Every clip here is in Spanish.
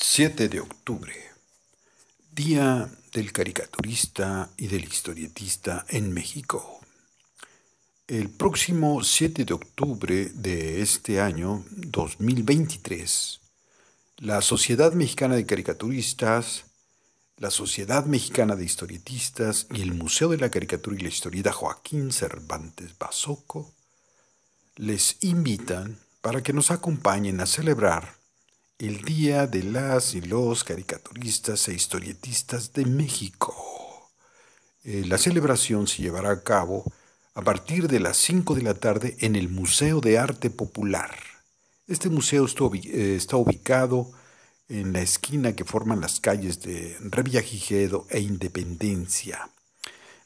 7 de octubre, Día del Caricaturista y del Historietista en México. El próximo 7 de octubre de este año 2023, la Sociedad Mexicana de Caricaturistas, la Sociedad Mexicana de Historietistas y el Museo de la Caricatura y la Historieta Joaquín Cervantes Basoco les invitan para que nos acompañen a celebrar el Día de las y los Caricaturistas e Historietistas de México. Eh, la celebración se llevará a cabo a partir de las 5 de la tarde en el Museo de Arte Popular. Este museo eh, está ubicado en la esquina que forman las calles de Revillagigedo e Independencia.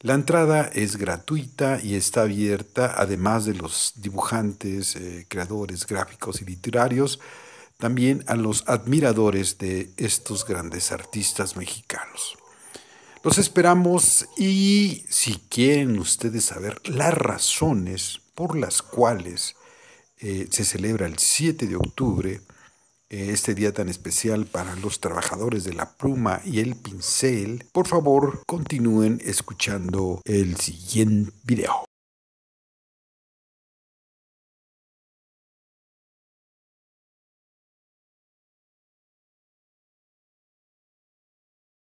La entrada es gratuita y está abierta, además de los dibujantes, eh, creadores gráficos y literarios, también a los admiradores de estos grandes artistas mexicanos. Los esperamos y si quieren ustedes saber las razones por las cuales eh, se celebra el 7 de octubre, eh, este día tan especial para los trabajadores de la pluma y el pincel, por favor continúen escuchando el siguiente video.